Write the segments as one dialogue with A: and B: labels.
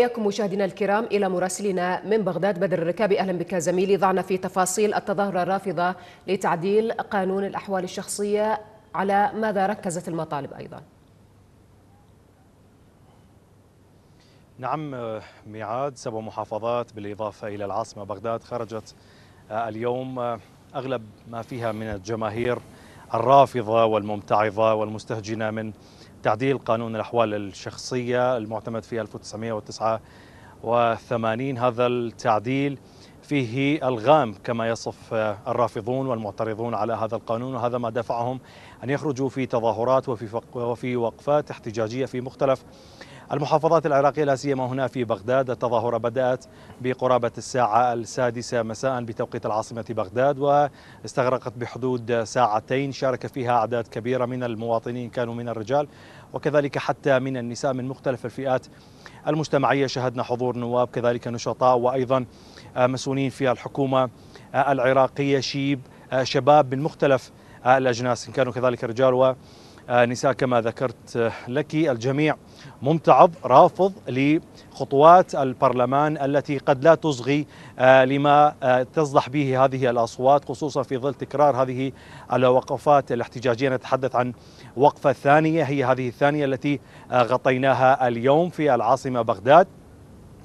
A: إياكم مشاهدينا الكرام إلى مراسلنا من بغداد بدر الركابي أهلا بك زميلي ضعنا في تفاصيل التظاهرة الرافضة لتعديل قانون الأحوال الشخصية على ماذا ركزت المطالب أيضا نعم ميعاد سبع محافظات بالإضافة إلى العاصمة بغداد خرجت آه، اليوم آه، أغلب ما فيها من الجماهير الرافضة والممتعظة والمستهجنة من تعديل قانون الأحوال الشخصية المعتمد في 1989 هذا التعديل فيه الغام كما يصف الرافضون والمعترضون على هذا القانون وهذا ما دفعهم أن يخرجوا في تظاهرات وفي, وفي وقفات احتجاجية في مختلف المحافظات العراقية لا سيما هنا في بغداد التظاهرة بدأت بقرابة الساعة السادسة مساء بتوقيت العاصمة بغداد واستغرقت بحدود ساعتين شارك فيها أعداد كبيرة من المواطنين كانوا من الرجال وكذلك حتى من النساء من مختلف الفئات المجتمعية شهدنا حضور نواب كذلك نشطاء وأيضا مسؤولين في الحكومة العراقية شيب شباب من مختلف الأجناس كانوا كذلك رجال آه، نساء كما ذكرت آه، لك الجميع ممتعض رافض لخطوات البرلمان التي قد لا تصغي آه، لما تصدح به هذه الاصوات خصوصا في ظل تكرار هذه الوقفات الاحتجاجيه نتحدث عن وقفه ثانيه هي هذه الثانيه التي غطيناها اليوم في العاصمه بغداد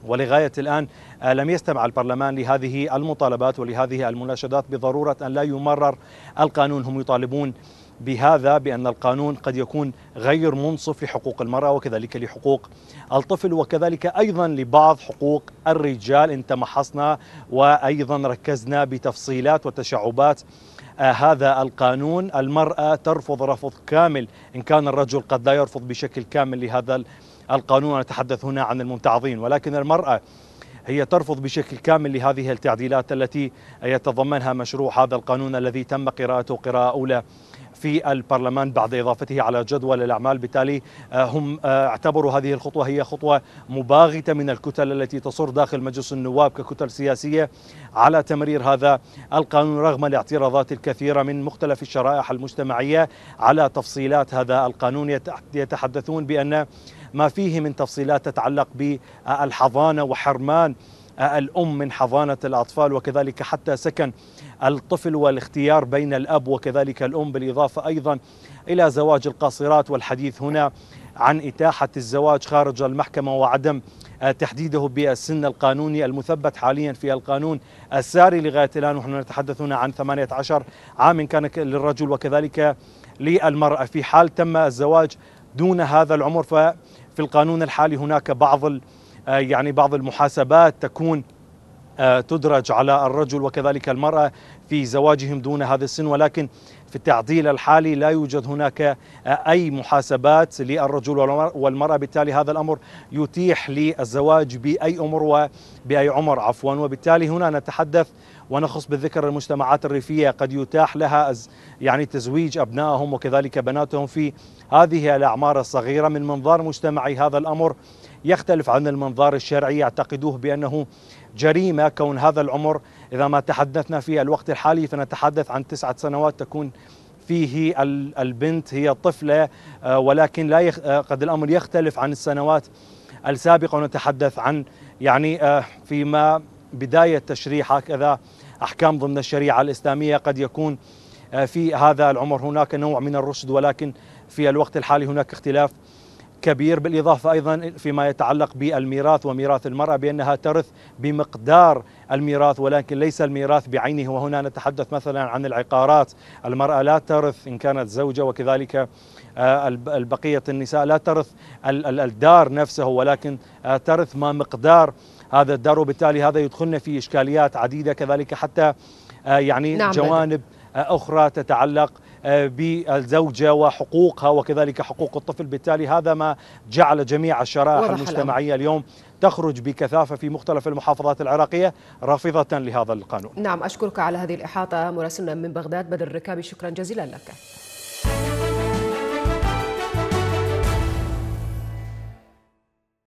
A: ولغايه الان لم يستمع البرلمان لهذه المطالبات ولهذه المناشدات بضروره ان لا يمرر القانون هم يطالبون بهذا بأن القانون قد يكون غير منصف لحقوق المرأة وكذلك لحقوق الطفل وكذلك أيضا لبعض حقوق الرجال إن تمحصنا وأيضا ركزنا بتفصيلات وتشعبات آه، هذا القانون المرأة ترفض رفض كامل إن كان الرجل قد لا يرفض بشكل كامل لهذا القانون نتحدث هنا عن الممتعضين ولكن المرأة هي ترفض بشكل كامل لهذه التعديلات التي يتضمنها مشروع هذا القانون الذي تم قراءته قراءة أولى في البرلمان بعد إضافته على جدول الأعمال بالتالي آه، هم آه، اعتبروا هذه الخطوة هي خطوة مباغتة من الكتل التي تصر داخل مجلس النواب ككتل سياسية على تمرير هذا القانون رغم الاعتراضات الكثيرة من مختلف الشرائح المجتمعية على تفصيلات هذا القانون يتحدثون بأن ما فيه من تفصيلات تتعلق بالحضانة وحرمان الأم من حضانة الأطفال وكذلك حتى سكن الطفل والاختيار بين الأب وكذلك الأم بالإضافة أيضا إلى زواج القاصرات والحديث هنا عن إتاحة الزواج خارج المحكمة وعدم تحديده بالسن القانوني المثبت حاليا في القانون الساري لغاية الآن ونحن نتحدث هنا عن 18 عام كان للرجل وكذلك للمرأة في حال تم الزواج دون هذا العمر ففي القانون الحالي هناك بعض آه، يعني بعض المحاسبات تكون تدرج على الرجل وكذلك المرأة في زواجهم دون هذا السن ولكن في التعديل الحالي لا يوجد هناك أي محاسبات للرجل والمرأة بالتالي هذا الأمر يتيح للزواج بأي أمر وبأي عمر عفوا وبالتالي هنا نتحدث ونخص بالذكر المجتمعات الريفية قد يتاح لها يعني تزويج أبنائهم وكذلك بناتهم في هذه الأعمار الصغيرة من منظار مجتمعي هذا الأمر يختلف عن المنظار الشرعي يعتقدوه بأنه جريمة كون هذا العمر إذا ما تحدثنا في الوقت الحالي فنتحدث عن تسعة سنوات تكون فيه البنت هي طفلة آه، ولكن لا يخ... آه، قد الأمر يختلف عن السنوات السابقة ونتحدث عن يعني آه، فيما بداية تشريح هكذا أحكام ضمن الشريعة الإسلامية قد يكون في هذا العمر هناك نوع من الرشد ولكن في الوقت الحالي هناك اختلاف كبير بالإضافة أيضا فيما يتعلق بالميراث وميراث المرأة بأنها ترث بمقدار الميراث ولكن ليس الميراث بعينه وهنا نتحدث مثلا عن العقارات المرأة لا ترث إن كانت زوجة وكذلك آه، البقية النساء لا ترث الدار نفسه ولكن آه، ترث ما مقدار هذا الدار وبالتالي هذا يدخلنا في إشكاليات عديدة كذلك حتى آه، يعني نعم جوانب أخرى تتعلق آه، بالزوجة وحقوقها وكذلك حقوق الطفل بالتالي هذا ما جعل جميع الشرائح المجتمعية اليوم تخرج بكثافة في مختلف المحافظات العراقية رافضة لهذا القانون نعم أشكرك على هذه الإحاطة مراسلنا من بغداد بدر الركابي شكرا جزيلا لك